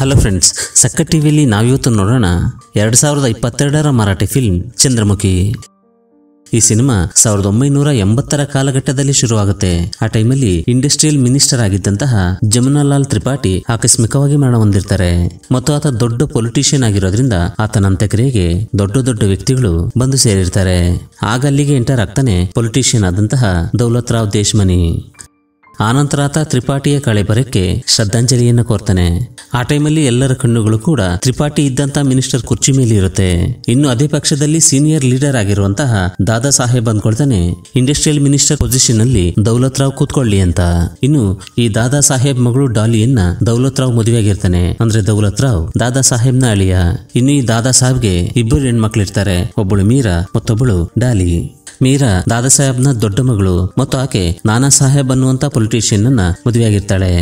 hello friends ಸಕ್ಕ ಟಿವಿಯಲ್ಲಿ ನಾವಿವತ್ತು ನೋಡೋಣ ಎರಡು ಸಾವಿರದ ಇಪ್ಪತ್ತೆರಡರ ಮರಾಠಿ ಫಿಲ್ಮ್ ಚಂದ್ರಮುಖಿ ಈ ಸಿನಿಮಾ ಸಾವಿರದ ಒಂಬೈನೂರ ಎಂಬತ್ತರ ಕಾಲಘಟ್ಟದಲ್ಲಿ ಶುರುವಾಗುತ್ತೆ ಆ ಟೈಮಲ್ಲಿ ಇಂಡಸ್ಟ್ರಿಯಲ್ ಮಿನಿಸ್ಟರ್ ಆಗಿದ್ದಂತಹ ಜಮುನಾಲಾಲ್ ತ್ರಿಪಾಠಿ ಆಕಸ್ಮಿಕವಾಗಿ ಮರಣ ಹೊಂದಿರ್ತಾರೆ ಮತ್ತು ಆತ ದೊಡ್ಡ ಪೊಲಿಟಿಷಿಯನ್ ಆಗಿರೋದ್ರಿಂದ ಆತನ ಅಂತ್ಯಕ್ರಿಯೆಗೆ ದೊಡ್ಡ ದೊಡ್ಡ ವ್ಯಕ್ತಿಗಳು ಬಂದು ಸೇರಿರ್ತಾರೆ ಆಗ ಅಲ್ಲಿಗೆ ಎಂಟರ್ ಆಗ್ತಾನೆ ಪೊಲಿಟಿಷಿಯನ್ ಆದಂತಹ ದೌಲತ್ ರಾವ್ ದೇಶ್ಮನಿ ಆನಂತರ ಆತ ತ್ರಿಪಾಠಿಯ ಕಳೆಬರಕ್ಕೆ ಶ್ರದ್ಧಾಂಜಲಿಯನ್ನು ಕೋರ್ತಾನೆ ಆ ಟೈಮಲ್ಲಿ ಎಲ್ಲರ ಕಣ್ಣುಗಳು ಕೂಡ ತ್ರಿಪಾಠಿ ಇದ್ದಂತ ಮಿನಿಸ್ಟರ್ ಕುರ್ಚಿ ಮೇಲೆ ಇರುತ್ತೆ ಇನ್ನು ಅದೇ ಪಕ್ಷದಲ್ಲಿ ಸೀನಿಯರ್ ಲೀಡರ್ ಆಗಿರುವಂತಹ ದಾದಾ ಸಾಹೇಬ್ ಅಂದ್ಕೊಳ್ತಾನೆ ಇಂಡಸ್ಟ್ರಿಯಲ್ ಮಿನಿಸ್ಟರ್ ಪೊಸಿಷನ್ ಅಲ್ಲಿ ದೌಲತ್ ರಾವ್ ಕೂತ್ಕೊಳ್ಳಿ ಅಂತ ಇನ್ನು ಈ ದಾದಾ ಸಾಹೇಬ್ ಮಗಳು ಡಾಲಿಯನ್ನ ದೌಲತ್ ರಾವ್ ಮದುವೆಯಾಗಿರ್ತಾನೆ ಅಂದ್ರೆ ದೌಲತ್ ರಾವ್ ದಾದಾ ಸಾಹೇಬ್ನ ಅಳಿಯ ಇನ್ನು ಈ ದಾದಾ ಸಾಹೇಬ್ಗೆ ಇಬ್ಬರು ಹೆಣ್ಮಕ್ಳಿರ್ತಾರೆ ಒಬ್ಬಳು ಮೀರಾ ಮತ್ತೊಬ್ಬಳು ಡಾಲಿ ಮೀರಾ ದಾದಾ ಸಾಹೇಬ್ನ ದೊಡ್ಡ ಮಗಳು ಮತ್ತು ಆಕೆ ನಾನಾ ಸಾಹೇಬ್ ಅನ್ನುವಂತ ಪೊಲಿಟಿಷಿಯನ್ ಅನ್ನ ಮದುವೆಯಾಗಿರ್ತಾಳೆ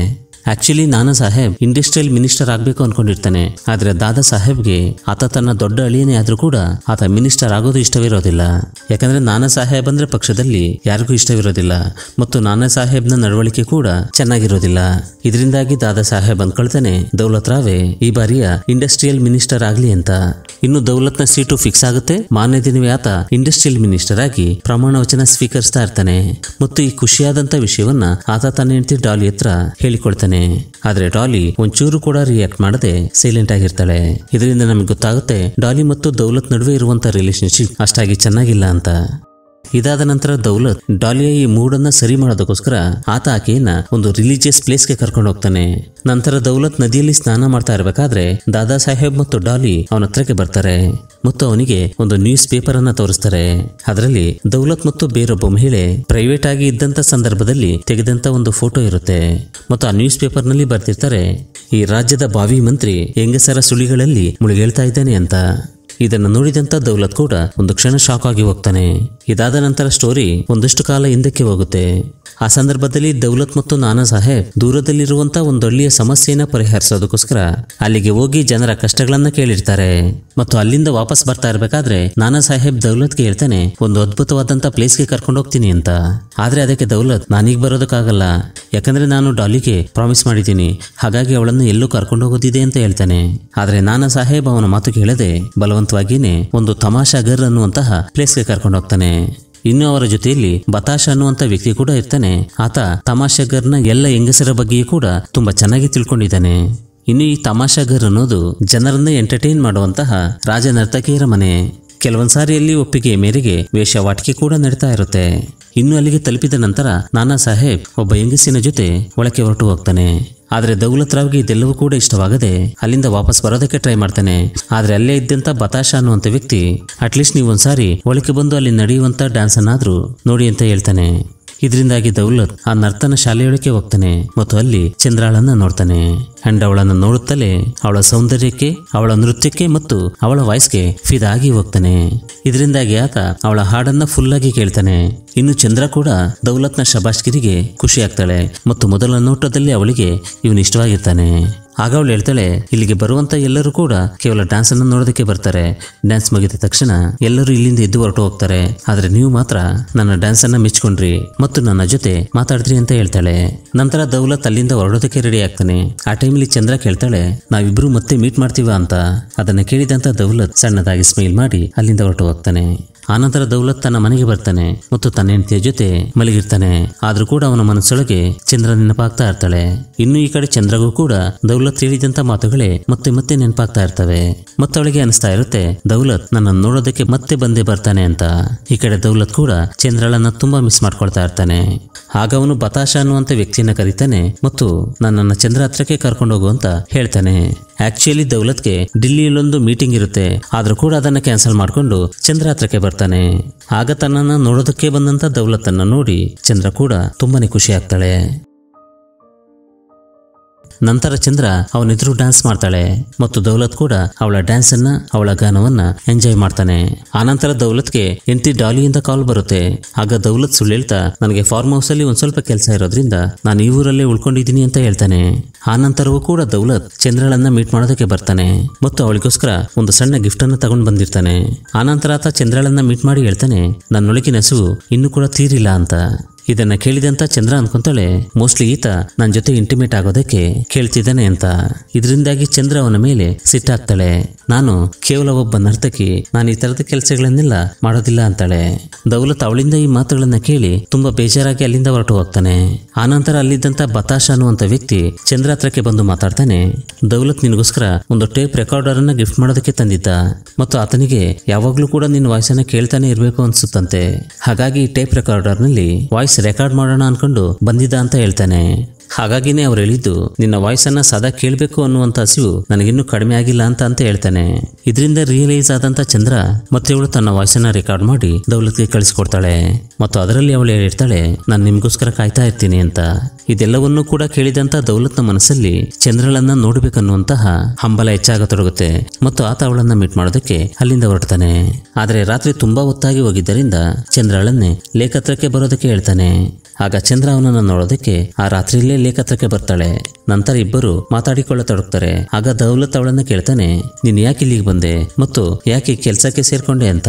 ಆಕ್ಚುಲಿ ನಾನಾ ಸಾಹೇಬ್ ಇಂಡಸ್ಟ್ರಿಯಲ್ ಮಿನಿಸ್ಟರ್ ಆಗಬೇಕು ಅನ್ಕೊಂಡಿರ್ತಾನೆ ಆದ್ರೆ ದಾದಾ ಸಾಹೇಬ್ಗೆ ಆತ ತನ್ನ ದೊಡ್ಡ ಅಳಿಯನೇ ಆದ್ರೂ ಕೂಡ ಆತ ಮಿನಿಸ್ಟರ್ ಆಗೋದು ಇಷ್ಟವಿರೋದಿಲ್ಲ ಯಾಕಂದ್ರೆ ನಾನಾ ಸಾಹೇಬ್ ಅಂದ್ರೆ ಪಕ್ಷದಲ್ಲಿ ಯಾರಿಗೂ ಇಷ್ಟವಿರೋದಿಲ್ಲ ಮತ್ತು ನಾನಾ ಸಾಹೇಬ್ನ ನಡವಳಿಕೆ ಕೂಡ ಚೆನ್ನಾಗಿರೋದಿಲ್ಲ ಇದರಿಂದಾಗಿ ದಾದಾ ಸಾಹೇಬ್ ಅಂದ್ಕೊಳ್ತಾನೆ ದೌಲತ್ ರಾವೆ ಈ ಬಾರಿಯ ಇಂಡಸ್ಟ್ರಿಯಲ್ ಮಿನಿಸ್ಟರ್ ಆಗ್ಲಿ ಅಂತ ಇನ್ನು ದೌಲತ್ನ ಸೀಟು ಫಿಕ್ಸ್ ಆಗುತ್ತೆ ಮಾನ್ಯ ದಿನವೇ ಆತ ಇಂಡಸ್ಟ್ರಿಯಲ್ ಮಿನಿಸ್ಟರ್ ಆಗಿ ಪ್ರಮಾಣ ವಚನ ಸ್ವೀಕರಿಸ್ತಾ ಇರ್ತಾನೆ ಮತ್ತು ಈ ಖುಷಿಯಾದಂತ ವಿಷಯವನ್ನ ಆತ ತನ್ನ ಹೆಂಡತಿ ಡಾಲಿ ಹತ್ರ ಹೇಳಿಕೊಳ್ತಾನೆ ಹೇಳ್ತಾನೆ ಆದ್ರೆ ಡಾಲಿ ಒಂಚೂರು ಕೂಡ ರಿಯಾಕ್ಟ್ ಮಾಡದೆ ಸೈಲೆಂಟ್ ಆಗಿರ್ತಾಳೆ ಇದರಿಂದ ನಮಗೆ ಗೊತ್ತಾಗುತ್ತೆ ಡಾಲಿ ಮತ್ತು ದೌಲತ್ ನಡುವೆ ಇರುವಂತ ರಿಲೇಶನ್ಶಿಪ್ ಅಷ್ಟಾಗಿ ಚೆನ್ನಾಗಿಲ್ಲ ಅಂತ ಇದಾದ ನಂತರ ದೌಲತ್ ಡಾಲಿಯ ಈ ಮೂಡನ್ನ ಸರಿ ಮಾಡೋದಕ್ಕೋಸ್ಕರ ಆತ ಆಕೆಯನ್ನ ಒಂದು ರಿಲಿಜಿಯಸ್ ಪ್ಲೇಸ್ಗೆ ಕರ್ಕೊಂಡು ಹೋಗ್ತಾನೆ ನಂತರ ದೌಲತ್ ನದಿಯಲ್ಲಿ ಸ್ನಾನ ಮಾಡ್ತಾ ಇರಬೇಕಾದ್ರೆ ದಾದಾ ಸಾಹೇಬ್ ಮತ್ತು ಡಾಲಿ ಅವನ ಹತ್ರಕ್ಕೆ ಬರ್ತಾರೆ ಮತ್ತು ಅವನಿಗೆ ಒಂದು ನ್ಯೂಸ್ ಪೇಪರ್ ಅನ್ನ ತೋರಿಸ್ತಾರೆ ಅದರಲ್ಲಿ ದೌಲತ್ ಮತ್ತು ಬೇರೊಬ್ಬ ಮಹಿಳೆ ಪ್ರೈವೇಟ್ ಆಗಿ ಇದ್ದಂತ ಸಂದರ್ಭದಲ್ಲಿ ತೆಗೆದಂತ ಒಂದು ಫೋಟೋ ಇರುತ್ತೆ ಮತ್ತು ಆ ನ್ಯೂಸ್ ಪೇಪರ್ ನಲ್ಲಿ ಬರ್ತಿರ್ತಾರೆ ಈ ರಾಜ್ಯದ ಬಾವಿ ಮಂತ್ರಿ ಹೆಂಗಸರ ಸುಳಿಗಳಲ್ಲಿ ಮುಳುಗೇಳ್ತಾ ಇದ್ದಾನೆ ಅಂತ ಇದನ್ನು ನೋಡಿದಂತ ದೌಲತ್ ಕೂಡ ಒಂದು ಕ್ಷಣ ಶಾಕ್ ಆಗಿ ಹೋಗ್ತಾನೆ ಇದಾದ ನಂತರ ಸ್ಟೋರಿ ಒಂದಷ್ಟು ಕಾಲ ಹಿಂದಕ್ಕೆ ಹೋಗುತ್ತೆ ಆ ಸಂದರ್ಭದಲ್ಲಿ ದೌಲತ್ ಮತ್ತು ನಾನಾ ಸಾಹೇಬ್ ಒಂದು ಹಳ್ಳಿಯ ಸಮಸ್ಯೆಯನ್ನ ಪರಿಹರಿಸೋದಕ್ಕೋಸ್ಕರ ಅಲ್ಲಿಗೆ ಹೋಗಿ ಜನರ ಕಷ್ಟಗಳನ್ನ ಕೇಳಿರ್ತಾರೆ ಮತ್ತು ಅಲ್ಲಿಂದ ವಾಪಸ್ ಬರ್ತಾ ಇರಬೇಕಾದ್ರೆ ನಾನಾ ಸಾಹೇಬ್ ಗೆ ಹೇಳ್ತಾನೆ ಒಂದು ಅದ್ಭುತವಾದಂತ ಗೆ ಕರ್ಕೊಂಡು ಹೋಗ್ತೀನಿ ಅಂತ ಆದ್ರೆ ಅದಕ್ಕೆ ದೌಲತ್ ನಾನೀಗ ಬರೋದಕ್ಕಾಗಲ್ಲ ಯಾಕಂದ್ರೆ ನಾನು ಡಾಲಿಗೆ ಪ್ರಾಮಿಸ್ ಮಾಡಿದ್ದೀನಿ ಹಾಗಾಗಿ ಅವಳನ್ನು ಎಲ್ಲೂ ಕರ್ಕೊಂಡು ಹೋಗೋದಿದೆ ಅಂತ ಹೇಳ್ತಾನೆ ಆದ್ರೆ ನಾನಾ ಸಾಹೇಬ್ ಅವನ ಮಾತು ಕೇಳದೆ ಬಲವಂತ ಒಂದು ಒಂದು ಗರ್ ಅನ್ನುವಂತಹ ಪ್ಲೇಸ್ಗೆ ಕರ್ಕೊಂಡು ಹೋಗ್ತಾನೆ ಇನ್ನು ಅವರ ಜೊತೆಯಲ್ಲಿ ಬತಾಶ ಅನ್ನುವಂತ ವ್ಯಕ್ತಿ ಕೂಡ ಇರ್ತಾನೆ ಆತ ತಮಾಷಾಗರ್ನ ಎಲ್ಲ ಹೆಂಗಸರ ಬಗ್ಗೆಯೂ ಕೂಡ ತುಂಬಾ ಚೆನ್ನಾಗಿ ತಿಳ್ಕೊಂಡಿದ್ದಾನೆ ಇನ್ನು ಈ ಗರ್ ಅನ್ನೋದು ಜನರನ್ನ ಎಂಟರ್ಟೈನ್ ಮಾಡುವಂತಹ ನರ್ತಕಿಯರ ಮನೆ ಕೆಲವೊಂದ್ಸಾರಿಯಲ್ಲಿ ಒಪ್ಪಿಗೆ ಮೇರೆಗೆ ವೇಷವಾಟಿಕೆ ಕೂಡ ನಡೀತಾ ಇರುತ್ತೆ ಇನ್ನು ಅಲ್ಲಿಗೆ ತಲುಪಿದ ನಂತರ ನಾನಾ ಸಾಹೇಬ್ ಒಬ್ಬ ಹೆಂಗಸಿನ ಜೊತೆ ಒಳಕ್ಕೆ ಹೊರಟು ಹೋಗ್ತಾನೆ ಆದರೆ ದೌಲತ್ ರಾವ್ಗೆ ಇದೆಲ್ಲವೂ ಕೂಡ ಇಷ್ಟವಾಗದೆ ಅಲ್ಲಿಂದ ವಾಪಸ್ ಬರೋದಕ್ಕೆ ಟ್ರೈ ಮಾಡ್ತಾನೆ ಆದರೆ ಅಲ್ಲೇ ಇದ್ದಂತ ಬತಾಶ ಅನ್ನುವಂತ ವ್ಯಕ್ತಿ ಅಟ್ಲೀಸ್ಟ್ ನೀವೊಂದ್ಸಾರಿ ಒಳಕ್ಕೆ ಬಂದು ಅಲ್ಲಿ ನಡೆಯುವಂತ ಡ್ಯಾನ್ಸ್ ಅನ್ನಾದ್ರೂ ನೋಡಿ ಅಂತ ಹೇಳ್ತಾನೆ ಇದರಿಂದಾಗಿ ದೌಲತ್ ಆ ನರ್ತನ ಶಾಲೆಯೊಳಕ್ಕೆ ಹೋಗ್ತಾನೆ ಮತ್ತು ಅಲ್ಲಿ ಚಂದ್ರಾಳನ್ನ ನೋಡ್ತಾನೆ ಅಂಡ್ ಅವಳನ್ನು ನೋಡುತ್ತಲೇ ಅವಳ ಸೌಂದರ್ಯಕ್ಕೆ ಅವಳ ನೃತ್ಯಕ್ಕೆ ಮತ್ತು ಅವಳ ವಾಯ್ಸ್ಗೆ ಆಗಿ ಹೋಗ್ತಾನೆ ಇದರಿಂದಾಗಿ ಆತ ಅವಳ ಹಾಡನ್ನ ಫುಲ್ ಆಗಿ ಕೇಳ್ತಾನೆ ಇನ್ನು ಚಂದ್ರ ಕೂಡ ದೌಲತ್ನ ಶಬಾಷ್ಗಿರಿಗೆ ಖುಷಿ ಆಗ್ತಾಳೆ ಮತ್ತು ಮೊದಲ ನೋಟದಲ್ಲಿ ಅವಳಿಗೆ ಇವನು ಇಷ್ಟವಾಗಿರ್ತಾನೆ ಆಗ ಅವಳು ಹೇಳ್ತಾಳೆ ಇಲ್ಲಿಗೆ ಬರುವಂತ ಎಲ್ಲರೂ ಕೂಡ ಕೇವಲ ಡ್ಯಾನ್ಸ್ ಅನ್ನು ನೋಡೋದಕ್ಕೆ ಬರ್ತಾರೆ ಡ್ಯಾನ್ಸ್ ಮುಗಿದ ತಕ್ಷಣ ಎಲ್ಲರೂ ಇಲ್ಲಿಂದ ಎದ್ದು ಹೊರಟು ಹೋಗ್ತಾರೆ ಆದ್ರೆ ನೀವು ಮಾತ್ರ ನನ್ನ ಡ್ಯಾನ್ಸ್ ಅನ್ನ ಮೆಚ್ಕೊಂಡ್ರಿ ಮತ್ತು ನನ್ನ ಜೊತೆ ಮಾತಾಡಿದ್ರಿ ಅಂತ ಹೇಳ್ತಾಳೆ ನಂತರ ದೌಲತ್ ಅಲ್ಲಿಂದ ಹೊರಡೋದಕ್ಕೆ ರೆಡಿ ಆಗ್ತಾನೆ ಆ ಟೈಮಲ್ಲಿ ಚಂದ್ರ ಕೇಳ್ತಾಳೆ ನಾವಿಬ್ರು ಮತ್ತೆ ಮೀಟ್ ಮಾಡ್ತೀವ ಅಂತ ಅದನ್ನ ಕೇಳಿದಂತ ದೌಲತ್ ಸಣ್ಣದಾಗಿ ಸ್ಮೈಲ್ ಮಾಡಿ ಅಲ್ಲಿಂದ ಹೊರಟು ಹೋಗ್ತಾನೆ ಆನಂತರ ದೌಲತ್ ತನ್ನ ಮನೆಗೆ ಬರ್ತಾನೆ ಮತ್ತು ತನ್ನ ಹೆಂಡತಿಯ ಜೊತೆ ಮಲಗಿರ್ತಾನೆ ಆದ್ರೂ ಕೂಡ ಅವನ ಮನಸ್ಸೊಳಗೆ ಚಂದ್ರ ನೆನಪಾಗ್ತಾ ಇರ್ತಾಳೆ ಇನ್ನು ಈ ಕಡೆ ಚಂದ್ರಗೂ ಕೂಡ ದೌಲತ್ ಹೇಳಿದಂತ ಮಾತುಗಳೇ ಮತ್ತೆ ಮತ್ತೆ ನೆನಪಾಗ್ತಾ ಇರ್ತವೆ ಮತ್ತವಳಿಗೆ ಅವಳಿಗೆ ಅನಿಸ್ತಾ ಇರುತ್ತೆ ದೌಲತ್ ನನ್ನ ನೋಡೋದಕ್ಕೆ ಮತ್ತೆ ಬಂದೇ ಬರ್ತಾನೆ ಅಂತ ಈ ಕಡೆ ದೌಲತ್ ಕೂಡ ಚಂದ್ರಳನ್ನ ತುಂಬಾ ಮಿಸ್ ಮಾಡ್ಕೊಳ್ತಾ ಇರ್ತಾನೆ ಆಗ ಅವನು ಬತಾಶ ಅನ್ನುವಂತ ವ್ಯಕ್ತಿಯನ್ನ ಕರೀತಾನೆ ಮತ್ತು ನನ್ನನ್ನ ಚಂದ್ರ ಹತ್ರಕ್ಕೆ ಕರ್ಕೊಂಡು ಹೋಗು ಅಂತ ಹೇಳ್ತಾನೆ ಆಕ್ಚುಲಿ ದೌಲತ್ಗೆ ಡಿಲ್ಲಿಯಲ್ಲೊಂದು ಮೀಟಿಂಗ್ ಇರುತ್ತೆ ಆದ್ರೂ ಕೂಡ ಅದನ್ನ ಕ್ಯಾನ್ಸಲ್ ಮಾಡ್ಕೊಂಡು ಚಂದ್ರ ಹತ್ರಕ್ಕೆ ಬರ್ತಾನೆ ಆಗ ತನ್ನನ್ನು ನೋಡೋದಕ್ಕೆ ಬಂದಂತ ಅನ್ನ ನೋಡಿ ಚಂದ್ರ ಕೂಡ ತುಂಬಾನೇ ಖುಷಿ ಆಗ್ತಾಳೆ ನಂತರ ಚಂದ್ರ ಅವನೆದುರು ಡ್ಯಾನ್ಸ್ ಮಾಡ್ತಾಳೆ ಮತ್ತು ದೌಲತ್ ಕೂಡ ಅವಳ ಡ್ಯಾನ್ಸ್ ಅನ್ನ ಅವಳ ಗಾನವನ್ನ ಎಂಜಾಯ್ ಮಾಡ್ತಾನೆ ಆನಂತರ ದೌಲತ್ಗೆ ಎಂತಿ ಡಾಲಿಯಿಂದ ಕಾಲ್ ಬರುತ್ತೆ ಆಗ ದೌಲತ್ ಸುಳ್ಳು ಹೇಳ್ತಾ ನನಗೆ ಫಾರ್ಮ್ ಹೌಸ್ ಅಲ್ಲಿ ಒಂದ್ ಸ್ವಲ್ಪ ಕೆಲಸ ಇರೋದ್ರಿಂದ ನಾನು ಈ ಊರಲ್ಲೇ ಉಳ್ಕೊಂಡಿದ್ದೀನಿ ಅಂತ ಹೇಳ್ತಾನೆ ಆನಂತರವೂ ಕೂಡ ದೌಲತ್ ಚಂದ್ರಳನ್ನ ಮೀಟ್ ಮಾಡೋದಕ್ಕೆ ಬರ್ತಾನೆ ಮತ್ತು ಅವಳಿಗೋಸ್ಕರ ಒಂದು ಸಣ್ಣ ಗಿಫ್ಟ್ ಅನ್ನ ತಗೊಂಡ್ ಬಂದಿರ್ತಾನೆ ಆನಂತರ ಆತ ಚಂದ್ರಳನ್ನ ಮೀಟ್ ಮಾಡಿ ಹೇಳ್ತಾನೆ ನನ್ನೊಳಗಿನ ಹಸುವು ಇನ್ನೂ ಕೂಡ ತೀರಿಲ್ಲ ಅಂತ ಇದನ್ನ ಕೇಳಿದಂತ ಚಂದ್ರ ಅನ್ಕೊಂತಾಳೆ ಮೋಸ್ಟ್ಲಿ ಈತ ನನ್ನ ಜೊತೆ ಇಂಟಿಮೇಟ್ ಆಗೋದಕ್ಕೆ ಕೇಳ್ತಿದ್ದಾನೆ ಅಂತ ಇದರಿಂದಾಗಿ ಚಂದ್ರ ಅವನ ಮೇಲೆ ಸಿಟ್ಟಾಗ್ತಾಳೆ ನಾನು ಕೇವಲ ಒಬ್ಬ ನರ್ತಕಿ ನಾನು ಈ ತರದ ಕೆಲಸಗಳನ್ನೆಲ್ಲ ಮಾಡೋದಿಲ್ಲ ಅಂತಾಳೆ ದೌಲತ್ ಅವಳಿಂದ ಈ ಮಾತುಗಳನ್ನ ಕೇಳಿ ತುಂಬಾ ಬೇಜಾರಾಗಿ ಅಲ್ಲಿಂದ ಹೊರಟು ಹೋಗ್ತಾನೆ ಆನಂತರ ಅಲ್ಲಿದ್ದಂತ ಬತಾಶ ಅನ್ನುವಂತ ವ್ಯಕ್ತಿ ಚಂದ್ರ ಹತ್ರಕ್ಕೆ ಬಂದು ಮಾತಾಡ್ತಾನೆ ದೌಲತ್ ನಿನಗೋಸ್ಕರ ಒಂದು ಟೇಪ್ ರೆಕಾರ್ಡರ್ ಅನ್ನ ಗಿಫ್ಟ್ ಮಾಡೋದಕ್ಕೆ ತಂದಿದ್ದ ಮತ್ತು ಆತನಿಗೆ ಯಾವಾಗ್ಲೂ ಕೂಡ ನಿನ್ನ ವಾಯ್ಸ್ ಅನ್ನ ಕೇಳ್ತಾನೆ ಇರಬೇಕು ಅನ್ಸುತ್ತಂತೆ ಹಾಗಾಗಿ ಟೇಪ್ ರೆಕಾರ್ಡರ್ ನಲ್ಲಿ ವಾಯ್ಸ್ ರೆಕಾರ್ಡ್ ಮಾಡೋಣ ಅನ್ಕೊಂಡು ಬಂದಿದ್ದ ಅಂತ ಹೇಳ್ತಾನೆ ಹಾಗಾಗಿನೇ ಅವ್ರು ಹೇಳಿದ್ದು ನಿನ್ನ ವಾಯ್ಸನ್ನು ಸದಾ ಕೇಳಬೇಕು ಅನ್ನುವಂಥ ಹಸಿವು ನನಗಿನ್ನೂ ಕಡಿಮೆ ಆಗಿಲ್ಲ ಅಂತ ಅಂತ ಹೇಳ್ತಾನೆ ಇದರಿಂದ ರಿಯಲೈಸ್ ಆದಂತ ಚಂದ್ರ ಮತ್ತೆ ಇವಳು ತನ್ನ ವಾಯ್ಸನ್ನ ರೆಕಾರ್ಡ್ ಮಾಡಿ ದೌಲತ್ಗೆ ಕಳಿಸಿಕೊಡ್ತಾಳೆ ಮತ್ತು ಅದರಲ್ಲಿ ಅವಳು ಹೇಳಿರ್ತಾಳೆ ನಾನು ನಿಮ್ಗೋಸ್ಕರ ಕಾಯ್ತಾ ಇರ್ತೀನಿ ಅಂತ ಇದೆಲ್ಲವನ್ನೂ ಕೂಡ ಕೇಳಿದಂತ ದೌಲತ್ನ ಮನಸ್ಸಲ್ಲಿ ಚಂದ್ರಳನ್ನ ನೋಡ್ಬೇಕನ್ನುವಂತಹ ಹಂಬಲ ಹೆಚ್ಚಾಗ ತೊಡಗುತ್ತೆ ಮತ್ತು ಆತ ಅವಳನ್ನ ಮೀಟ್ ಮಾಡೋದಕ್ಕೆ ಅಲ್ಲಿಂದ ಹೊರಡ್ತಾನೆ ಆದರೆ ರಾತ್ರಿ ತುಂಬಾ ಒತ್ತಾಗಿ ಹೋಗಿದ್ದರಿಂದ ಚಂದ್ರಳನ್ನೇ ಲೇಖತ್ರಕ್ಕೆ ಬರೋದಕ್ಕೆ ಹೇಳ್ತಾನೆ ಆಗ ಚಂದ್ರ ಅವನನ್ನ ನೋಡೋದಕ್ಕೆ ಆ ರಾತ್ರಿಯಲ್ಲೇ ಲೇಖತ್ರಕ್ಕೆ ಬರ್ತಾಳೆ ನಂತರ ಇಬ್ಬರು ಮಾತಾಡಿಕೊಳ್ಳತೊಡಗ್ತಾರೆ ಆಗ ದೌಲತ್ ಅವಳನ್ನ ಕೇಳ್ತಾನೆ ನೀನ್ ಯಾಕೆ ಇಲ್ಲಿಗೆ ಬಂದ ಬಂದೆ ಮತ್ತು ಯಾಕೆ ಕೆಲಸಕ್ಕೆ ಸೇರ್ಕೊಂಡೆ ಅಂತ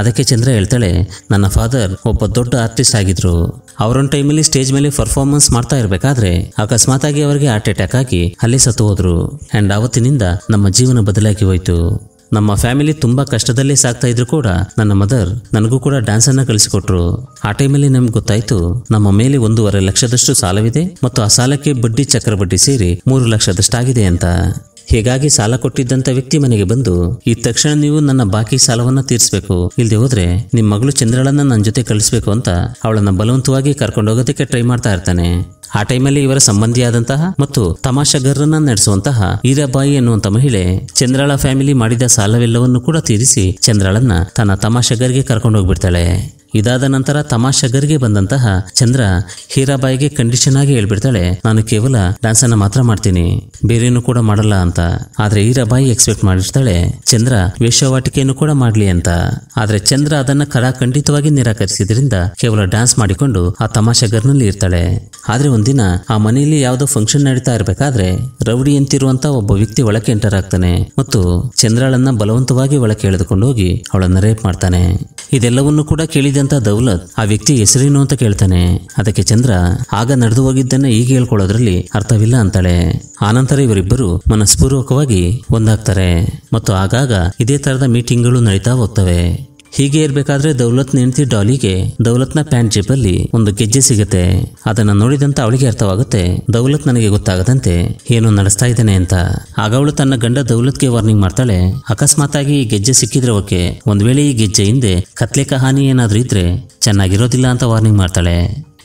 ಅದಕ್ಕೆ ಚಂದ್ರ ಹೇಳ್ತಾಳೆ ನನ್ನ ಫಾದರ್ ಒಬ್ಬ ದೊಡ್ಡ ಆರ್ಟಿಸ್ಟ್ ಆಗಿದ್ರು ಅವರೊಂದು ಟೈಮಲ್ಲಿ ಸ್ಟೇಜ್ ಮೇಲೆ ಪರ್ಫಾರ್ಮೆನ್ಸ್ ಮಾಡ್ತಾ ಇರಬೇಕಾದ್ರೆ ಅಕಸ್ಮಾತ್ ಆಗಿ ಅವರಿಗೆ ಹಾರ್ಟ್ ಅಟ್ಯಾಕ್ ಆಗಿ ಅಲ್ಲಿ ಸತ್ತು ಹೋದ್ರು ಅಂಡ್ ಆವತ್ತಿನಿಂದ ನಮ್ಮ ಜೀವನ ಬದಲಾಗಿ ಹೋಯ್ತು ನಮ್ಮ ಫ್ಯಾಮಿಲಿ ತುಂಬಾ ಕಷ್ಟದಲ್ಲೇ ಸಾಕ್ತಾ ಇದ್ರು ಕೂಡ ನನ್ನ ಮದರ್ ನನಗೂ ಕೂಡ ಡ್ಯಾನ್ಸ್ ಅನ್ನ ಕಳಿಸಿಕೊಟ್ರು ಆ ಟೈಮಲ್ಲಿ ನಮ್ಗೆ ಗೊತ್ತಾಯ್ತು ನಮ್ಮ ಮೇಲೆ ಒಂದೂವರೆ ಲಕ್ಷದಷ್ಟು ಸಾಲವಿದೆ ಮತ್ತು ಆ ಸಾಲಕ್ಕೆ ಬಡ್ಡಿ ಚಕ್ರ ಬಡ್ಡಿ ಸೇರಿ ಮೂರು ಲಕ್ಷದಷ್ಟಾಗಿದೆ ಅಂತ ಹೀಗಾಗಿ ಸಾಲ ಕೊಟ್ಟಿದ್ದಂತ ವ್ಯಕ್ತಿ ಮನೆಗೆ ಬಂದು ಈ ತಕ್ಷಣ ನೀವು ನನ್ನ ಬಾಕಿ ಸಾಲವನ್ನ ತೀರಿಸಬೇಕು ಇಲ್ಲದೆ ಹೋದ್ರೆ ನಿಮ್ ಮಗಳು ಚಂದ್ರಳನ್ನ ನನ್ನ ಜೊತೆ ಕಳಿಸ್ಬೇಕು ಅಂತ ಅವಳನ್ನ ಬಲವಂತವಾಗಿ ಕರ್ಕೊಂಡು ಹೋಗೋದಕ್ಕೆ ಟ್ರೈ ಮಾಡ್ತಾ ಇರ್ತಾನೆ ಆ ಟೈಮಲ್ಲಿ ಇವರ ಸಂಬಂಧಿಯಾದಂತಹ ಮತ್ತು ತಮಾಷಾಗರನ್ನ ನಡೆಸುವಂತಹ ಈರಾಬಾಯಿ ಎನ್ನುವಂತ ಮಹಿಳೆ ಚಂದ್ರಾಳ ಫ್ಯಾಮಿಲಿ ಮಾಡಿದ ಸಾಲವೆಲ್ಲವನ್ನು ಕೂಡ ತೀರಿಸಿ ಚಂದ್ರಾಳನ್ನ ತನ್ನ ತಮಾಷೆಗರಿಗೆ ಕರ್ಕೊಂಡು ಹೋಗ್ಬಿಡ್ತಾಳೆ ಇದಾದ ನಂತರ ತಮಾಷೆಗರಿಗೆ ಬಂದಂತಹ ಚಂದ್ರ ಹೀರಾಬಾಯಿಗೆ ಕಂಡೀಷನ್ ಆಗಿ ಹೇಳ್ಬಿಡ್ತಾಳೆ ನಾನು ಕೇವಲ ಡ್ಯಾನ್ಸ್ ಅನ್ನ ಮಾತ್ರ ಮಾಡ್ತೀನಿ ಬೇರೇನು ಕೂಡ ಮಾಡಲ್ಲ ಅಂತ ಆದ್ರೆ ಹೀರಾಬಾಯಿ ಎಕ್ಸ್ಪೆಕ್ಟ್ ಮಾಡಿರ್ತಾಳೆ ಚಂದ್ರ ವೇಷವಾಟಿಕೆಯನ್ನು ಕೂಡ ಮಾಡ್ಲಿ ಅಂತ ಆದ್ರೆ ಚಂದ್ರ ಅದನ್ನ ಖಂಡಿತವಾಗಿ ನಿರಾಕರಿಸಿದ್ರಿಂದ ಕೇವಲ ಡ್ಯಾನ್ಸ್ ಮಾಡಿಕೊಂಡು ಆ ನಲ್ಲಿ ಇರ್ತಾಳೆ ಆದ್ರೆ ಒಂದಿನ ಆ ಮನೆಯಲ್ಲಿ ಯಾವುದೋ ಫಂಕ್ಷನ್ ನಡೀತಾ ಇರಬೇಕಾದ್ರೆ ರೌಡಿ ಅಂತಿರುವಂತ ಒಬ್ಬ ವ್ಯಕ್ತಿ ಒಳಕ್ಕೆ ಎಂಟರ್ ಆಗ್ತಾನೆ ಮತ್ತು ಚಂದ್ರಳನ್ನ ಬಲವಂತವಾಗಿ ಒಳಕ್ಕೆ ಎಳೆದುಕೊಂಡು ಹೋಗಿ ಅವಳನ್ನ ರೇಪ್ ಮಾಡ್ತಾನೆ ಇದೆಲ್ಲವನ್ನು ಕೂಡ ಕೇಳಿದ ಅಂತ ದೌಲತ್ ಆ ವ್ಯಕ್ತಿ ಹೆಸರೇನು ಅಂತ ಕೇಳ್ತಾನೆ ಅದಕ್ಕೆ ಚಂದ್ರ ಆಗ ನಡೆದು ಹೋಗಿದ್ದನ್ನ ಈಗ ಹೇಳ್ಕೊಳ್ಳೋದ್ರಲ್ಲಿ ಅರ್ಥವಿಲ್ಲ ಅಂತಾಳೆ ಆನಂತರ ಇವರಿಬ್ಬರು ಮನಸ್ಪೂರ್ವಕವಾಗಿ ಒಂದಾಗ್ತಾರೆ ಮತ್ತು ಆಗಾಗ ಇದೇ ತರದ ಮೀಟಿಂಗ್ಗಳು ನಡೀತಾ ಹೋಗ್ತವೆ ಹೀಗೆ ಇರಬೇಕಾದ್ರೆ ದೌಲತ್ ಹೆಂಡತಿ ಡಾಲಿಗೆ ದೌಲತ್ನ ಪ್ಯಾಂಟ್ ಅಲ್ಲಿ ಒಂದು ಗೆಜ್ಜೆ ಸಿಗುತ್ತೆ ಅದನ್ನ ನೋಡಿದಂತ ಅವಳಿಗೆ ಅರ್ಥವಾಗುತ್ತೆ ದೌಲತ್ ನನಗೆ ಗೊತ್ತಾಗದಂತೆ ಏನು ನಡೆಸ್ತಾ ಇದ್ದಾನೆ ಅಂತ ಆಗ ಅವಳು ತನ್ನ ಗಂಡ ದೌಲತ್ಗೆ ವಾರ್ನಿಂಗ್ ಮಾಡ್ತಾಳೆ ಅಕಸ್ಮಾತ್ ಆಗಿ ಈ ಗೆಜ್ಜೆ ಸಿಕ್ಕಿದ್ರೆ ಓಕೆ ಒಂದ್ ವೇಳೆ ಈ ಗೆಜ್ಜೆ ಹಿಂದೆ ಕತ್ಲೆ ಹಾನಿ ಏನಾದ್ರೂ ಇದ್ರೆ ಚೆನ್ನಾಗಿರೋದಿಲ್ಲ ಅಂತ ವಾರ್ನಿಂಗ್ ಮಾಡ್ತಾಳೆ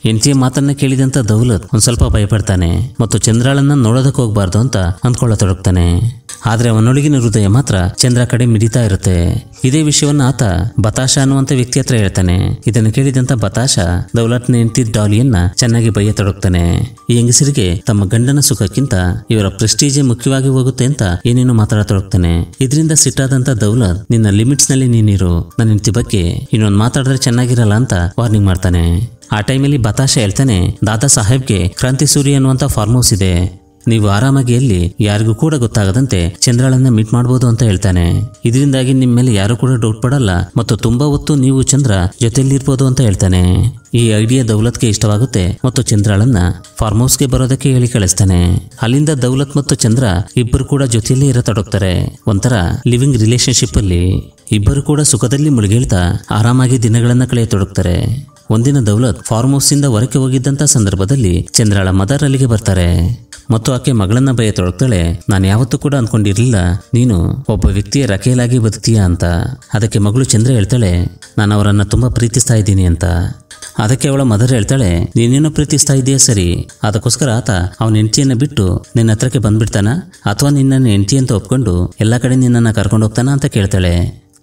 ಎಂಟಿಯ ಮಾತನ್ನ ಕೇಳಿದಂತ ದೌಲತ್ ಒಂದ್ ಸ್ವಲ್ಪ ಭಯಪಡ್ತಾನೆ ಮತ್ತು ಚಂದ್ರಾಳನ್ನ ನೋಡೋದಕ್ಕೆ ಹೋಗ್ಬಾರ್ದು ಅಂತ ಅಂದ್ಕೊಳ್ಳತೊಡಗ್ತಾನೆ ಆದ್ರೆ ಅವನೊಳಗಿನ ಹೃದಯ ಮಾತ್ರ ಚಂದ್ರ ಕಡೆ ಮಿಡಿತಾ ಇರುತ್ತೆ ಇದೇ ವಿಷಯವನ್ನ ಆತ ಬತಾಶ ಅನ್ನುವಂತ ವ್ಯಕ್ತಿ ಹತ್ರ ಹೇಳ್ತಾನೆ ಇದನ್ನು ಕೇಳಿದಂತ ಬತಾಶ ದೌಲತ್ನ ಹೆಂಡತಿದ್ದ ಡಾಲಿಯನ್ನ ಚೆನ್ನಾಗಿ ತೊಡಗ್ತಾನೆ ಈ ಹೆಂಗಸರಿಗೆ ತಮ್ಮ ಗಂಡನ ಸುಖಕ್ಕಿಂತ ಇವರ ಪ್ರೆಸ್ಟೀಜೆ ಮುಖ್ಯವಾಗಿ ಹೋಗುತ್ತೆ ಅಂತ ಏನೇನು ಮಾತಾಡತೊಡಗ್ತಾನೆ ಇದರಿಂದ ಸಿಟ್ಟಾದಂತ ದೌಲತ್ ನಿನ್ನ ಲಿಮಿಟ್ಸ್ ನಲ್ಲಿ ನೀನಿರು ನನ್ನ ಹೆಂಡತಿ ಬಗ್ಗೆ ಇನ್ನೊಂದು ಮಾತಾಡಿದ್ರೆ ಚೆನ್ನಾಗಿರಲ್ಲ ಅಂತ ವಾರ್ನಿಂಗ್ ಮಾಡ್ತಾನೆ ಆ ಟೈಮಲ್ಲಿ ಬತಾಶ ಹೇಳ್ತಾನೆ ದಾದಾ ಸಾಹೇಬ್ಗೆ ಕ್ರಾಂತಿ ಸೂರ್ಯ ಅನ್ನುವಂಥ ಫಾರ್ಮ್ ಹೌಸ್ ಇದೆ ನೀವು ಆರಾಮಾಗಿ ಎಲ್ಲಿ ಯಾರಿಗೂ ಕೂಡ ಗೊತ್ತಾಗದಂತೆ ಚಂದ್ರಳನ್ನ ಮೀಟ್ ಮಾಡಬಹುದು ಅಂತ ಹೇಳ್ತಾನೆ ಇದರಿಂದಾಗಿ ನಿಮ್ಮ ಮೇಲೆ ಯಾರು ಕೂಡ ಡೌಟ್ ಪಡಲ್ಲ ಮತ್ತು ತುಂಬಾ ಹೊತ್ತು ನೀವು ಚಂದ್ರ ಜೊತೆಯಲ್ಲಿರ್ಬೋದು ಅಂತ ಹೇಳ್ತಾನೆ ಈ ಐಡಿಯಾ ದೌಲತ್ಗೆ ಇಷ್ಟವಾಗುತ್ತೆ ಮತ್ತು ಚಂದ್ರಳನ್ನ ಫಾರ್ಮ್ ಹೌಸ್ಗೆ ಬರೋದಕ್ಕೆ ಹೇಳಿ ಕಳಿಸ್ತಾನೆ ಅಲ್ಲಿಂದ ದೌಲತ್ ಮತ್ತು ಚಂದ್ರ ಇಬ್ಬರು ಕೂಡ ಜೊತೆಯಲ್ಲಿ ಇರತೊಡಗ್ತಾರೆ ಒಂಥರ ಲಿವಿಂಗ್ ರಿಲೇಶನ್ಶಿಪ್ ಅಲ್ಲಿ ಇಬ್ಬರು ಕೂಡ ಸುಖದಲ್ಲಿ ಮುಳುಗೇಳ್ತಾ ಆರಾಮಾಗಿ ದಿನಗಳನ್ನ ಕಳೆಯತೊಡಗ್ತಾರೆ ಒಂದಿನ ದೌಲತ್ ಫಾರ್ಮ್ ಹೌಸ್ನಿಂದ ಹೊರಕ್ಕೆ ಹೋಗಿದ್ದಂಥ ಸಂದರ್ಭದಲ್ಲಿ ಚಂದ್ರಾಳ ಮದರ್ ಅಲ್ಲಿಗೆ ಬರ್ತಾರೆ ಮತ್ತು ಆಕೆ ಮಗಳನ್ನ ಭಯ ತೊಳಗ್ತಾಳೆ ನಾನು ಯಾವತ್ತೂ ಕೂಡ ಅಂದ್ಕೊಂಡಿರಲಿಲ್ಲ ನೀನು ಒಬ್ಬ ವ್ಯಕ್ತಿಯ ರಕೇಲಾಗಿ ಬದುಕ್ತೀಯ ಅಂತ ಅದಕ್ಕೆ ಮಗಳು ಚಂದ್ರ ಹೇಳ್ತಾಳೆ ನಾನು ಅವರನ್ನು ತುಂಬ ಪ್ರೀತಿಸ್ತಾ ಇದ್ದೀನಿ ಅಂತ ಅದಕ್ಕೆ ಅವಳ ಮದರ್ ಹೇಳ್ತಾಳೆ ನೀನೇನು ಪ್ರೀತಿಸ್ತಾ ಇದೆಯಾ ಸರಿ ಅದಕ್ಕೋಸ್ಕರ ಆತ ಅವನ ಹೆಂಡತಿಯನ್ನು ಬಿಟ್ಟು ನಿನ್ನ ಹತ್ರಕ್ಕೆ ಬಂದ್ಬಿಡ್ತಾನ ಅಥವಾ ನಿನ್ನನ್ನು ಹೆಂಡತಿ ಅಂತ ಒಪ್ಕೊಂಡು ಎಲ್ಲ ಕಡೆ ನಿನ್ನನ್ನು ಕರ್ಕೊಂಡು ಹೋಗ್ತಾನ ಅಂತ ಕೇಳ್ತಾಳೆ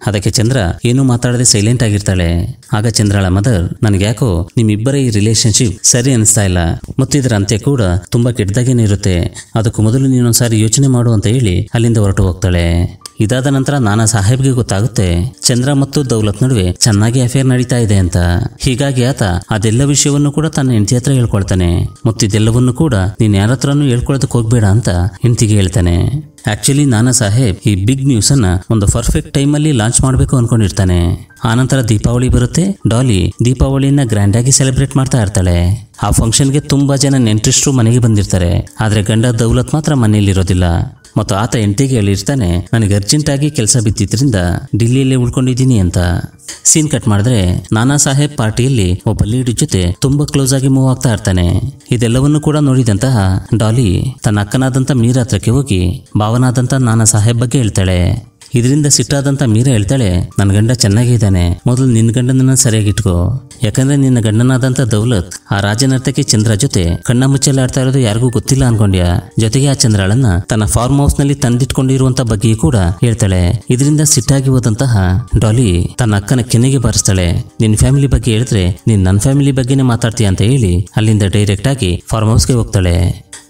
ಅದಕ್ಕೆ ಚಂದ್ರ ಏನೂ ಮಾತಾಡದೆ ಸೈಲೆಂಟ್ ಆಗಿರ್ತಾಳೆ ಆಗ ಚಂದ್ರಳ ಮದರ್ ನನಗ್ಯಾಕೋ ನಿಮ್ಮಿಬ್ಬರ ಈ ರಿಲೇಶನ್ಶಿಪ್ ಸರಿ ಅನಿಸ್ತಾ ಇಲ್ಲ ಮತ್ತು ಇದರ ಅಂತ್ಯ ಕೂಡ ತುಂಬಾ ಕೆಟ್ಟದಾಗೇನೆ ಇರುತ್ತೆ ಅದಕ್ಕೂ ಮೊದಲು ನೀನೊಂದ್ಸಾರಿ ಯೋಚನೆ ಮಾಡು ಅಂತ ಹೇಳಿ ಅಲ್ಲಿಂದ ಹೊರಟು ಹೋಗ್ತಾಳೆ ಇದಾದ ನಂತರ ನಾನಾ ಸಾಹೇಬ್ಗೆ ಗೊತ್ತಾಗುತ್ತೆ ಚಂದ್ರ ಮತ್ತು ದೌಲತ್ ನಡುವೆ ಚೆನ್ನಾಗಿ ಅಫೇರ್ ನಡೀತಾ ಇದೆ ಅಂತ ಹೀಗಾಗಿ ಆತ ಅದೆಲ್ಲ ವಿಷಯವನ್ನು ಕೂಡ ತನ್ನ ಹೆಂಡತಿ ಹತ್ರ ಹೇಳ್ಕೊಳ್ತಾನೆ ಮತ್ತು ಇದೆಲ್ಲವನ್ನು ಕೂಡ ನೀನ್ ಯಾರ ಹತ್ರನೂ ಹೇಳ್ಕೊಳ್ಳೋದಕ್ಕೆ ಹೋಗ್ಬೇಡ ಅಂತ ಹೆಂಡತಿಗೆ ಹೇಳ್ತಾನೆ ಆಕ್ಚುಲಿ ನಾನಾ ಸಾಹೇಬ್ ಈ ಬಿಗ್ ನ್ಯೂಸ್ ಅನ್ನ ಒಂದು ಪರ್ಫೆಕ್ಟ್ ಟೈಮ್ ಅಲ್ಲಿ ಲಾಂಚ್ ಮಾಡಬೇಕು ಅನ್ಕೊಂಡಿರ್ತಾನೆ ಆನಂತರ ದೀಪಾವಳಿ ಬರುತ್ತೆ ಡಾಲಿ ದೀಪಾವಳಿನ ಗ್ರ್ಯಾಂಡ್ ಆಗಿ ಸೆಲೆಬ್ರೇಟ್ ಮಾಡ್ತಾ ಇರ್ತಾಳೆ ಆ ಫಂಕ್ಷನ್ಗೆ ತುಂಬಾ ಜನ ನೆಂಟ್ರಿಸ್ಟ್ರು ಮನೆಗೆ ಬಂದಿರ್ತಾರೆ ಆದ್ರೆ ಗಂಡ ದೌಲತ್ ಮಾತ್ರ ಮನೆಯಲ್ಲಿರೋದಿಲ್ಲ ಮತ್ತು ಆತ ಎಂಟಿಗೆ ಹೇಳಿರ್ತಾನೆ ನನಗೆ ಅರ್ಜೆಂಟ್ ಆಗಿ ಕೆಲಸ ಬಿದ್ದಿದ್ರಿಂದ ಡಿಲ್ಲಿಯಲ್ಲಿ ಉಳ್ಕೊಂಡಿದ್ದೀನಿ ಅಂತ ಸೀನ್ ಕಟ್ ಮಾಡಿದ್ರೆ ನಾನಾ ಸಾಹೇಬ್ ಪಾರ್ಟಿಯಲ್ಲಿ ಒಬ್ಬ ಲೀಡ್ ಜೊತೆ ತುಂಬಾ ಕ್ಲೋಸ್ ಆಗಿ ಮೂವ್ ಆಗ್ತಾ ಇರ್ತಾನೆ ಇದೆಲ್ಲವನ್ನು ಕೂಡ ನೋಡಿದಂತಹ ಡಾಲಿ ತನ್ನ ಅಕ್ಕನಾದಂತ ಮೀರಾತ್ರಕ್ಕೆ ಹೋಗಿ ಭಾವನಾದಂತ ನಾನಾ ಸಾಹೇಬ್ ಬಗ್ಗೆ ಹೇಳ್ತಾಳೆ ಇದರಿಂದ ಸಿಟ್ಟಾದಂತ ಮೀರಾ ಹೇಳ್ತಾಳೆ ನನ್ನ ಗಂಡ ಚೆನ್ನಾಗಿದ್ದಾನೆ ಮೊದಲು ನಿನ್ನ ಗಂಡನನ್ನ ಸರಿಯಾಗಿ ಇಟ್ಕೋ ಯಾಕಂದ್ರೆ ನಿನ್ನ ಗಂಡನಾದಂತ ದೌಲತ್ ಆ ರಾಜನರ್ತಕಿ ಚಂದ್ರ ಜೊತೆ ಕಣ್ಣ ಆಡ್ತಾ ಇರೋದು ಯಾರಿಗೂ ಗೊತ್ತಿಲ್ಲ ಅನ್ಕೊಂಡ್ಯಾ ಜೊತೆಗೆ ಆ ಚಂದ್ರಳನ್ನ ತನ್ನ ಫಾರ್ಮ್ ಹೌಸ್ ನಲ್ಲಿ ತಂದಿಟ್ಕೊಂಡಿರುವಂತ ಬಗ್ಗೆಯೂ ಕೂಡ ಹೇಳ್ತಾಳೆ ಇದರಿಂದ ಸಿಟ್ಟಾಗಿ ಹೋದಂತಹ ಡಾಲಿ ತನ್ನ ಅಕ್ಕನ ಕೆನೆಗೆ ಬಾರಿಸ್ತಾಳೆ ನಿನ್ನ ಫ್ಯಾಮಿಲಿ ಬಗ್ಗೆ ಹೇಳಿದ್ರೆ ನೀನ್ ನನ್ನ ಫ್ಯಾಮಿಲಿ ಬಗ್ಗೆನೇ ಮಾತಾಡ್ತೀಯ ಅಂತ ಹೇಳಿ ಅಲ್ಲಿಂದ ಡೈರೆಕ್ಟ್ ಆಗಿ ಫಾರ್ಮ್ ಹೌಸ್ಗೆ ಹೋಗ್ತಾಳೆ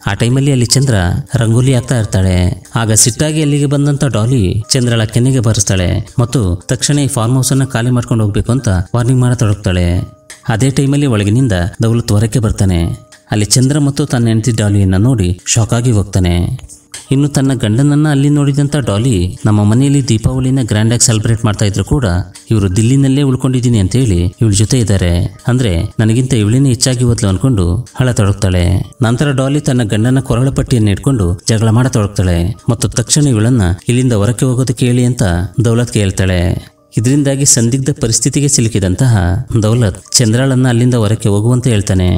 ಆ ಟೈಮಲ್ಲಿ ಅಲ್ಲಿ ಚಂದ್ರ ರಂಗೋಲಿ ಆಗ್ತಾ ಇರ್ತಾಳೆ ಆಗ ಸಿಟ್ಟಾಗಿ ಅಲ್ಲಿಗೆ ಬಂದಂತ ಡಾಲಿ ಚಂದ್ರಳ ಕೆನ್ನೆಗೆ ಬರೆಸ್ತಾಳೆ ಮತ್ತು ತಕ್ಷಣ ಈ ಫಾರ್ಮ್ ಹೌಸ್ ಅನ್ನ ಖಾಲಿ ಮಾಡ್ಕೊಂಡು ಹೋಗ್ಬೇಕು ಅಂತ ವಾರ್ನಿಂಗ್ ಮಾಡತೊಡಗ್ತಾಳೆ ಅದೇ ಟೈಮಲ್ಲಿ ಒಳಗಿನಿಂದ ದೌಲತ್ ಹೊರಕ್ಕೆ ಬರ್ತಾನೆ ಅಲ್ಲಿ ಚಂದ್ರ ಮತ್ತು ತನ್ನ ಹೆಂಡತಿ ಡಾಲಿಯನ್ನ ನೋಡಿ ಶಾಕ್ ಆಗಿ ಹೋಗ್ತಾನೆ ಇನ್ನು ತನ್ನ ಗಂಡನನ್ನ ಅಲ್ಲಿ ನೋಡಿದಂತ ಡಾಲಿ ನಮ್ಮ ಮನೆಯಲ್ಲಿ ದೀಪಾವಳಿನ ಗ್ರ್ಯಾಂಡ್ ಆಗಿ ಸೆಲೆಬ್ರೇಟ್ ಮಾಡ್ತಾ ಇದ್ರು ಕೂಡ ಇವರು ದಿಲ್ಲಿನಲ್ಲೇ ಉಳ್ಕೊಂಡಿದ್ದೀನಿ ಅಂತ ಹೇಳಿ ಇವಳ ಜೊತೆ ಇದ್ದಾರೆ ಅಂದ್ರೆ ನನಗಿಂತ ಇವಳಿನೇ ಹೆಚ್ಚಾಗಿ ಓದ್ಲು ಅನ್ಕೊಂಡು ಹಳ ತೊಡಗ್ತಾಳೆ ನಂತರ ಡಾಲಿ ತನ್ನ ಗಂಡನ ಕೊರಳ ಪಟ್ಟಿಯನ್ನು ಇಟ್ಕೊಂಡು ಜಗಳ ಮಾಡತೊಡಗ್ತಾಳೆ ಮತ್ತು ತಕ್ಷಣ ಇವಳನ್ನ ಇಲ್ಲಿಂದ ಹೊರಕ್ಕೆ ಹೋಗೋದಕ್ಕೆ ಹೇಳಿ ಅಂತ ದೌಲತ್ ಕೇಳ್ತಾಳೆ ಇದರಿಂದಾಗಿ ಸಂದಿಗ್ಧ ಪರಿಸ್ಥಿತಿಗೆ ಸಿಲುಕಿದಂತಹ ದೌಲತ್ ಚಂದ್ರಾಳನ್ನ ಅಲ್ಲಿಂದ ಹೊರಕ್ಕೆ ಹೋಗುವಂತೆ ಹೇಳ್ತಾನೆ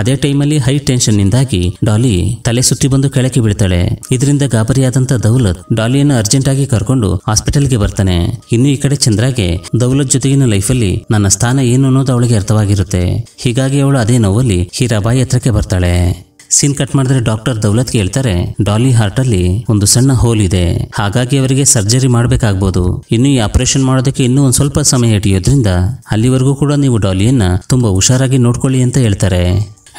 ಅದೇ ಟೈಮಲ್ಲಿ ಹೈ ಟೆನ್ಷನ್ ನಿಂದಾಗಿ ಡಾಲಿ ತಲೆ ಸುತ್ತಿ ಬಂದು ಕೆಳಕ್ಕೆ ಬಿಡ್ತಾಳೆ ಇದರಿಂದ ಗಾಬರಿಯಾದಂತ ದೌಲತ್ ಡಾಲಿಯನ್ನು ಅರ್ಜೆಂಟ್ ಆಗಿ ಕರ್ಕೊಂಡು ಹಾಸ್ಪಿಟಲ್ಗೆ ಬರ್ತಾನೆ ಇನ್ನು ಈ ಕಡೆ ಚಂದ್ರಾಗೆ ದೌಲತ್ ಜೊತೆಗಿನ ಲೈಫಲ್ಲಿ ನನ್ನ ಸ್ಥಾನ ಏನು ಅನ್ನೋದು ಅವಳಿಗೆ ಅರ್ಥವಾಗಿರುತ್ತೆ ಹೀಗಾಗಿ ಅವಳು ಅದೇ ನೋವಲ್ಲಿ ಹೀರಾಬಾಯಿ ಹತ್ರಕ್ಕೆ ಬರ್ತಾಳೆ ಸೀನ್ ಕಟ್ ಮಾಡಿದ್ರೆ ಡಾಕ್ಟರ್ ದೌಲತ್ ಹೇಳ್ತಾರೆ ಡಾಲಿ ಹಾರ್ಟ್ ಅಲ್ಲಿ ಒಂದು ಸಣ್ಣ ಹೋಲ್ ಇದೆ ಹಾಗಾಗಿ ಅವರಿಗೆ ಸರ್ಜರಿ ಮಾಡಬೇಕಾಗ್ಬೋದು ಇನ್ನು ಈ ಆಪರೇಷನ್ ಮಾಡೋದಕ್ಕೆ ಇನ್ನೂ ಒಂದು ಸ್ವಲ್ಪ ಸಮಯ ಹಿಡಿಯೋದ್ರಿಂದ ಅಲ್ಲಿವರೆಗೂ ಕೂಡ ನೀವು ಡಾಲಿಯನ್ನ ತುಂಬಾ ಹುಷಾರಾಗಿ ನೋಡ್ಕೊಳ್ಳಿ ಅಂತ ಹೇಳ್ತಾರೆ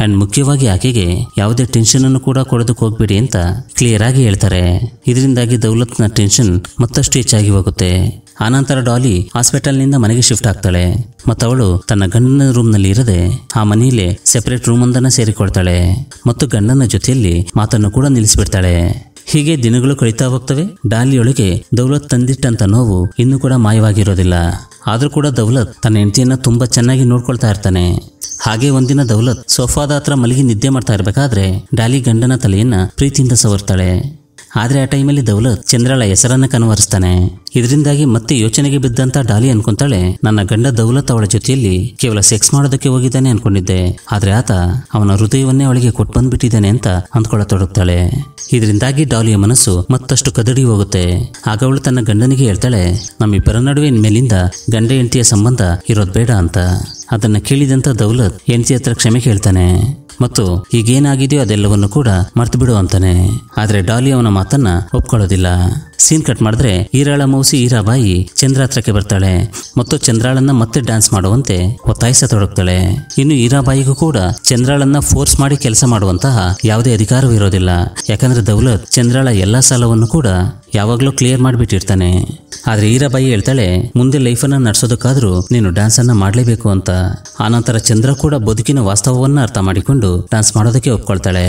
ಅಂಡ್ ಮುಖ್ಯವಾಗಿ ಆಕೆಗೆ ಯಾವುದೇ ಟೆನ್ಷನ್ ಅನ್ನು ಕೂಡ ಕೊಡೋದಕ್ಕೆ ಹೋಗ್ಬೇಡಿ ಅಂತ ಕ್ಲಿಯರ್ ಆಗಿ ಹೇಳ್ತಾರೆ ಇದರಿಂದಾಗಿ ದೌಲತ್ನ ಟೆನ್ಷನ್ ಮತ್ತಷ್ಟು ಹೆಚ್ಚಾಗಿ ಹೋಗುತ್ತೆ ಆನಂತರ ಡಾಲಿ ಹಾಸ್ಪಿಟಲ್ನಿಂದ ಮನೆಗೆ ಶಿಫ್ಟ್ ಆಗ್ತಾಳೆ ಮತ್ತು ಅವಳು ತನ್ನ ಗಂಡನ ನಲ್ಲಿ ಇರದೆ ಆ ಮನೆಯಲ್ಲೇ ಸೆಪರೇಟ್ ರೂಮ್ ಒಂದನ್ನು ಸೇರಿಕೊಳ್ತಾಳೆ ಮತ್ತು ಗಂಡನ ಜೊತೆಯಲ್ಲಿ ಮಾತನ್ನು ಕೂಡ ನಿಲ್ಲಿಸಿಬಿಡ್ತಾಳೆ ಹೀಗೆ ದಿನಗಳು ಕಳೀತಾ ಹೋಗ್ತವೆ ಡಾಲಿಯೊಳಗೆ ದೌಲತ್ ತಂದಿಟ್ಟಂತ ನೋವು ಇನ್ನೂ ಕೂಡ ಮಾಯವಾಗಿರೋದಿಲ್ಲ ಆದರೂ ಕೂಡ ದೌಲತ್ ತನ್ನ ಹೆಂಡತಿಯನ್ನ ತುಂಬಾ ಚೆನ್ನಾಗಿ ನೋಡ್ಕೊಳ್ತಾ ಇರ್ತಾನೆ ಹಾಗೆ ಒಂದಿನ ದೌಲತ್ ಸೋಫಾದ ಹತ್ರ ಮಲಗಿ ನಿದ್ದೆ ಮಾಡ್ತಾ ಇರಬೇಕಾದ್ರೆ ಡಾಲಿ ಗಂಡನ ತಲೆಯನ್ನ ಪ್ರೀತಿಯಿಂದ ಸವರ್ತಾಳೆ ಆದರೆ ಆ ಟೈಮಲ್ಲಿ ದೌಲತ್ ಚಂದ್ರಳ ಹೆಸರನ್ನು ಕನವರಿಸ್ತಾನೆ ಇದರಿಂದಾಗಿ ಮತ್ತೆ ಯೋಚನೆಗೆ ಬಿದ್ದಂತ ಡಾಲಿ ಅನ್ಕೊಂತಾಳೆ ನನ್ನ ಗಂಡ ದೌಲತ್ ಅವಳ ಜೊತೆಯಲ್ಲಿ ಕೇವಲ ಸೆಕ್ಸ್ ಮಾಡೋದಕ್ಕೆ ಹೋಗಿದ್ದಾನೆ ಅನ್ಕೊಂಡಿದ್ದೆ ಆದರೆ ಆತ ಅವನ ಹೃದಯವನ್ನೇ ಅವಳಿಗೆ ಕೊಟ್ಟು ಬಂದ್ಬಿಟ್ಟಿದ್ದಾನೆ ಅಂತ ಅಂದ್ಕೊಳ್ಳತೊಡಗ್ತಾಳೆ ಇದರಿಂದಾಗಿ ಡಾಲಿಯ ಮನಸ್ಸು ಮತ್ತಷ್ಟು ಕದಡಿ ಹೋಗುತ್ತೆ ಆಗ ಅವಳು ತನ್ನ ಗಂಡನಿಗೆ ಹೇಳ್ತಾಳೆ ನಮ್ಮಿಬ್ಬರ ನಡುವೆ ಮೇಲಿಂದ ಗಂಡ ಹೆಂಡತಿಯ ಸಂಬಂಧ ಇರೋದು ಬೇಡ ಅಂತ ಅದನ್ನ ಕೇಳಿದಂತ ದೌಲತ್ ಹೆಂಡತಿ ಹತ್ರ ಕ್ಷಮೆ ಕೇಳ್ತಾನೆ ಮತ್ತು ಈಗೇನಾಗಿದೆಯೋ ಅದೆಲ್ಲವನ್ನು ಕೂಡ ಮರ್ತು ಬಿಡುವಂತಾನೆ ಆದ್ರೆ ಡಾಲಿ ಅವನ ಮಾತನ್ನ ಒಪ್ಕೊಳ್ಳೋದಿಲ್ಲ ಸೀನ್ ಕಟ್ ಮಾಡಿದ್ರೆ ಈರಾಳ ಮೌಸಿ ಈರಾಬಾಯಿ ಚಂದ್ರ ಹತ್ರಕ್ಕೆ ಬರ್ತಾಳೆ ಮತ್ತು ಚಂದ್ರಾಳನ್ನ ಮತ್ತೆ ಡ್ಯಾನ್ಸ್ ಮಾಡುವಂತೆ ತೊಡಗ್ತಾಳೆ ಇನ್ನು ಈರಾಬಾಯಿಗೂ ಕೂಡ ಚಂದ್ರಾಳನ್ನ ಫೋರ್ಸ್ ಮಾಡಿ ಕೆಲಸ ಮಾಡುವಂತಹ ಯಾವುದೇ ಅಧಿಕಾರವೂ ಇರೋದಿಲ್ಲ ಯಾಕಂದ್ರೆ ದೌಲತ್ ಚಂದ್ರಾಳ ಎಲ್ಲಾ ಸಾಲವನ್ನು ಕೂಡ ಯಾವಾಗಲೂ ಕ್ಲಿಯರ್ ಮಾಡಿಬಿಟ್ಟಿರ್ತಾನೆ ಆದ್ರೆ ಈರಾಬಾಯಿ ಹೇಳ್ತಾಳೆ ಮುಂದೆ ಲೈಫ್ ಅನ್ನ ನಡೆಸೋದಕ್ಕಾದ್ರೂ ನೀನು ಡ್ಯಾನ್ಸ್ ಅನ್ನ ಮಾಡಲೇಬೇಕು ಅಂತ ಆನಂತರ ಚಂದ್ರ ಕೂಡ ಬದುಕಿನ ವಾಸ್ತವವನ್ನ ಅರ್ಥ ಮಾಡಿಕೊಂಡು ಡ್ಯಾನ್ಸ್ ಮಾಡೋದಕ್ಕೆ ಒಪ್ಕೊಳ್ತಾಳೆ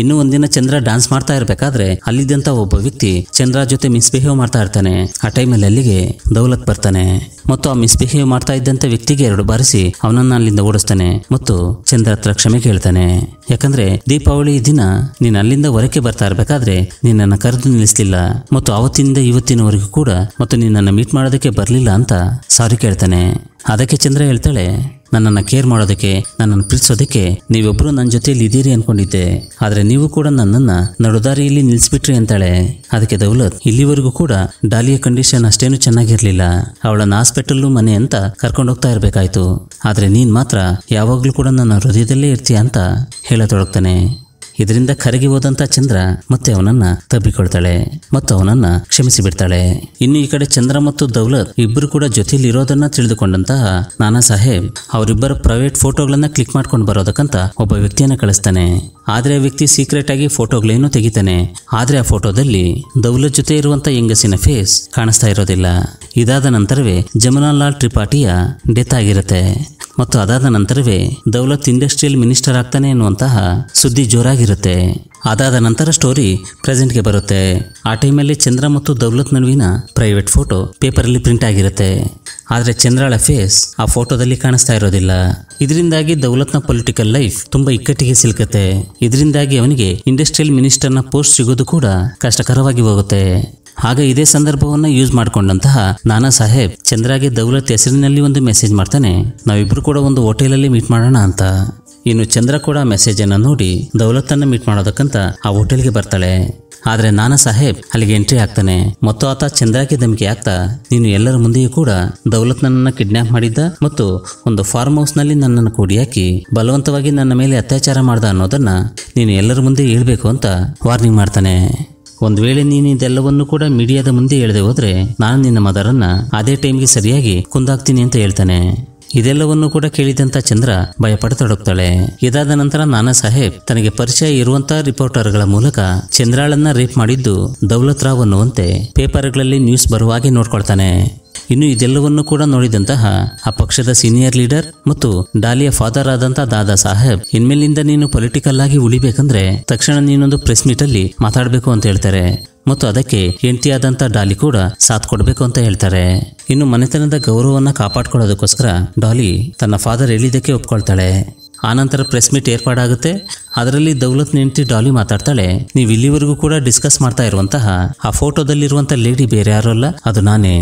ಇನ್ನು ಒಂದಿನ ಚಂದ್ರ ಡ್ಯಾನ್ಸ್ ಮಾಡ್ತಾ ಇರಬೇಕಾದ್ರೆ ಅಲ್ಲಿದ್ದಂತ ಒಬ್ಬ ವ್ಯಕ್ತಿ ಚಂದ್ರ ಜೊತೆ ಮತ್ತೆ ಮಿಸ್ಬಿಹೇವ್ ಮಾಡ್ತಾ ಇರ್ತಾನೆ ಆ ಟೈಮಲ್ಲಿ ಅಲ್ಲಿಗೆ ದೌಲತ್ ಬರ್ತಾನೆ ಮತ್ತು ಆ ಮಿಸ್ಬಿಹೇವ್ ಮಾಡ್ತಾ ಇದ್ದಂತ ವ್ಯಕ್ತಿಗೆ ಎರಡು ಬಾರಿಸಿ ಅವನನ್ನ ಅಲ್ಲಿಂದ ಓಡಿಸ್ತಾನೆ ಮತ್ತು ಚಂದ್ರ ಹತ್ರ ಕ್ಷಮೆ ಕೇಳ್ತಾನೆ ಯಾಕಂದ್ರೆ ದೀಪಾವಳಿ ದಿನ ನೀನು ಅಲ್ಲಿಂದ ಹೊರಕ್ಕೆ ಬರ್ತಾ ಇರಬೇಕಾದ್ರೆ ನಿನ್ನನ್ನು ಕರೆದು ನಿಲ್ಲಿಸಲಿಲ್ಲ ಮತ್ತು ಅವತ್ತಿನಿಂದ ಇವತ್ತಿನವರೆಗೂ ಕೂಡ ಮತ್ತು ನಿನ್ನನ್ನು ಮೀಟ್ ಮಾಡೋದಕ್ಕೆ ಬರಲಿಲ್ಲ ಅಂತ ಸಾರಿ ಕೇಳ್ತಾನೆ ಅದಕ್ಕೆ ಚಂದ್ರ ಹೇಳ್ತಾಳೆ ನನ್ನನ್ನು ಕೇರ್ ಮಾಡೋದಕ್ಕೆ ನನ್ನನ್ನು ಪ್ರೀತಿಸೋದಕ್ಕೆ ನೀವಿಬ್ಬರು ನನ್ನ ಜೊತೆಯಲ್ಲಿ ಇದ್ದೀರಿ ಅನ್ಕೊಂಡಿದ್ದೆ ಆದರೆ ನೀವು ಕೂಡ ನನ್ನನ್ನು ನಡುದಾರಿಯಲ್ಲಿ ನಿಲ್ಲಿಸ್ಬಿಟ್ರಿ ಅಂತಾಳೆ ಅದಕ್ಕೆ ದೌಲತ್ ಇಲ್ಲಿವರೆಗೂ ಕೂಡ ಡಾಲಿಯ ಕಂಡೀಷನ್ ಅಷ್ಟೇನು ಚೆನ್ನಾಗಿರಲಿಲ್ಲ ಅವಳನ್ನು ಹಾಸ್ಪಿಟಲ್ ಮನೆ ಅಂತ ಕರ್ಕೊಂಡೋಗ್ತಾ ಇರಬೇಕಾಯ್ತು ಆದರೆ ನೀನು ಮಾತ್ರ ಯಾವಾಗಲೂ ಕೂಡ ನನ್ನ ಹೃದಯದಲ್ಲೇ ಇರ್ತೀಯ ಅಂತ ಹೇಳತೊಡಗ್ತಾನೆ ಇದರಿಂದ ಕರಗಿ ಹೋದಂತ ಚಂದ್ರ ಮತ್ತೆ ಅವನನ್ನ ತಬ್ಬಿಕೊಳ್ತಾಳೆ ಮತ್ತು ಅವನನ್ನ ಕ್ಷಮಿಸಿ ಬಿಡ್ತಾಳೆ ಇನ್ನು ಈ ಕಡೆ ಚಂದ್ರ ಮತ್ತು ದೌಲತ್ ಇಬ್ಬರು ಕೂಡ ಜೊತೆಯಲ್ಲಿ ಇರೋದನ್ನ ತಿಳಿದುಕೊಂಡಂತಹ ನಾನಾ ಸಾಹೇಬ್ ಅವರಿಬ್ಬರ ಪ್ರೈವೇಟ್ ಫೋಟೋಗಳನ್ನ ಕ್ಲಿಕ್ ಮಾಡ್ಕೊಂಡು ಬರೋದಕ್ಕಂತ ಒಬ್ಬ ವ್ಯಕ್ತಿಯನ್ನ ಕಳಿಸ್ತಾನೆ ಆದರೆ ಆ ವ್ಯಕ್ತಿ ಸೀಕ್ರೆಟ್ ಆಗಿ ಫೋಟೋಗಳೇನು ತೆಗಿತಾನೆ ಆದರೆ ಆ ಫೋಟೋದಲ್ಲಿ ದೌಲತ್ ಜೊತೆ ಇರುವಂತ ಹೆಂಗಸಿನ ಫೇಸ್ ಕಾಣಿಸ್ತಾ ಇರೋದಿಲ್ಲ ಇದಾದ ನಂತರವೇ ಜಮನಾಲಾಲ್ ತ್ರಿಪಾಠಿಯ ಡೆತ್ ಆಗಿರುತ್ತೆ ಮತ್ತು ಅದಾದ ನಂತರವೇ ದೌಲತ್ ಇಂಡಸ್ಟ್ರಿಯಲ್ ಮಿನಿಸ್ಟರ್ ಆಗ್ತಾನೆ ಎನ್ನುವಂತಹ ಸುದ್ದಿ ಜೋರಾಗಿರುತ್ತೆ ಅದಾದ ನಂತರ ಸ್ಟೋರಿ ಪ್ರೆಸೆಂಟ್ಗೆ ಬರುತ್ತೆ ಆ ಟೈಮಲ್ಲಿ ಚಂದ್ರ ಮತ್ತು ದೌಲತ್ ನಡುವಿನ ಪ್ರೈವೇಟ್ ಫೋಟೋ ಪೇಪರಲ್ಲಿ ಪ್ರಿಂಟ್ ಆಗಿರುತ್ತೆ ಆದರೆ ಚಂದ್ರಳ ಫೇಸ್ ಆ ಫೋಟೋದಲ್ಲಿ ಕಾಣಿಸ್ತಾ ಇರೋದಿಲ್ಲ ಇದರಿಂದಾಗಿ ದೌಲತ್ನ ಪೊಲಿಟಿಕಲ್ ಲೈಫ್ ತುಂಬಾ ಇಕ್ಕಟ್ಟಿಗೆ ಸಿಲುಕುತ್ತೆ ಇದರಿಂದಾಗಿ ಅವನಿಗೆ ಇಂಡಸ್ಟ್ರಿಯಲ್ ಮಿನಿಸ್ಟರ್ನ ಪೋಸ್ಟ್ ಸಿಗೋದು ಕೂಡ ಕಷ್ಟಕರವಾಗಿ ಹೋಗುತ್ತೆ ಆಗ ಇದೇ ಸಂದರ್ಭವನ್ನ ಯೂಸ್ ಮಾಡಿಕೊಂಡಂತಹ ನಾನಾ ಸಾಹೇಬ್ ಚಂದ್ರಾಗೆ ದೌಲತ್ ಹೆಸರಿನಲ್ಲಿ ಒಂದು ಮೆಸೇಜ್ ಮಾಡ್ತಾನೆ ನಾವಿಬ್ರು ಕೂಡ ಒಂದು ಹೋಟೆಲಲ್ಲಿ ಮೀಟ್ ಮಾಡೋಣ ಅಂತ ಇನ್ನು ಚಂದ್ರ ಕೂಡ ಮೆಸೇಜನ್ನು ನೋಡಿ ದೌಲತ್ತನ್ನು ಮೀಟ್ ಮಾಡೋದಕ್ಕಂತ ಆ ಹೋಟೆಲ್ಗೆ ಬರ್ತಾಳೆ ಆದರೆ ನಾನಾ ಸಾಹೇಬ್ ಅಲ್ಲಿಗೆ ಎಂಟ್ರಿ ಆಗ್ತಾನೆ ಮತ್ತು ಆತ ಚಂದ್ರಕ್ಕೆ ಧಮಕಿ ಆಗ್ತಾ ನೀನು ಎಲ್ಲರ ಮುಂದೆಯೂ ಕೂಡ ದೌಲತ್ ನನ್ನನ್ನು ಕಿಡ್ನಾಪ್ ಮಾಡಿದ್ದ ಮತ್ತು ಒಂದು ಫಾರ್ಮ್ ಹೌಸ್ನಲ್ಲಿ ನನ್ನನ್ನು ಕೂಡಿ ಹಾಕಿ ಬಲವಂತವಾಗಿ ನನ್ನ ಮೇಲೆ ಅತ್ಯಾಚಾರ ಮಾಡ್ದ ಅನ್ನೋದನ್ನ ನೀನು ಎಲ್ಲರ ಮುಂದೆ ಹೇಳ್ಬೇಕು ಅಂತ ವಾರ್ನಿಂಗ್ ಮಾಡ್ತಾನೆ ಒಂದು ವೇಳೆ ನೀನು ಇದೆಲ್ಲವನ್ನು ಕೂಡ ಮೀಡಿಯಾದ ಮುಂದೆ ಹೇಳದೆ ಹೋದ್ರೆ ನಾನು ನಿನ್ನ ಮದರನ್ನ ಅದೇ ಟೈಮ್ಗೆ ಸರಿಯಾಗಿ ಕುಂದಾಕ್ತೀನಿ ಅಂತ ಹೇಳ್ತಾನೆ ಇದೆಲ್ಲವನ್ನೂ ಕೂಡ ಕೇಳಿದಂತ ಚಂದ್ರ ಭಯಪಡತೊಡಗ್ತಾಳೆ ಇದಾದ ನಂತರ ನಾನಾ ಸಾಹೇಬ್ ತನಗೆ ಪರಿಚಯ ಇರುವಂತಹ ರಿಪೋರ್ಟರ್ಗಳ ಮೂಲಕ ಚಂದ್ರಾಳನ್ನ ರೇಪ್ ಮಾಡಿದ್ದು ದೌಲತ್ ರಾವ್ ಅನ್ನುವಂತೆ ಪೇಪರ್ಗಳಲ್ಲಿ ನ್ಯೂಸ್ ಹಾಗೆ ನೋಡ್ಕೊಳ್ತಾನೆ ಇನ್ನು ಇದೆಲ್ಲವನ್ನೂ ಕೂಡ ನೋಡಿದಂತಹ ಆ ಪಕ್ಷದ ಸೀನಿಯರ್ ಲೀಡರ್ ಮತ್ತು ಡಾಲಿಯ ಫಾದರ್ ಆದಂತಹ ದಾದಾ ಸಾಹೇಬ್ ಇನ್ಮೇಲಿಂದ ನೀನು ಪೊಲಿಟಿಕಲ್ ಆಗಿ ಉಳಿಬೇಕಂದ್ರೆ ತಕ್ಷಣ ನೀನೊಂದು ಪ್ರೆಸ್ ಮೀಟ್ ಅಲ್ಲಿ ಮಾತಾಡಬೇಕು ಅಂತ ಹೇಳ್ತಾರೆ ಮತ್ತು ಅದಕ್ಕೆ ಹೆಂಡತಿಯಾದಂಥ ಡಾಲಿ ಕೂಡ ಸಾಥ್ ಕೊಡಬೇಕು ಅಂತ ಹೇಳ್ತಾರೆ ಇನ್ನು ಮನೆತನದ ಗೌರವವನ್ನ ಕಾಪಾಡ್ಕೊಳ್ಳೋದಕ್ಕೋಸ್ಕರ ಡಾಲಿ ತನ್ನ ಫಾದರ್ ಹೇಳಿದ್ದಕ್ಕೆ ಒಪ್ಕೊಳ್ತಾಳೆ ಆನಂತರ ಪ್ರೆಸ್ ಮೀಟ್ ಏರ್ಪಾಡಾಗುತ್ತೆ ಅದರಲ್ಲಿ ದೌಲತ್ ನೆಂಟಿ ಡಾಲಿ ಮಾತಾಡ್ತಾಳೆ ನೀವು ಇಲ್ಲಿವರೆಗೂ ಕೂಡ ಡಿಸ್ಕಸ್ ಮಾಡ್ತಾ ಇರುವಂತಹ ಆ ಫೋಟೋದಲ್ಲಿರುವಂತಹ ಲೇಡಿ ಬೇರೆ ಅಲ್ಲ ಅದು ನಾನೇ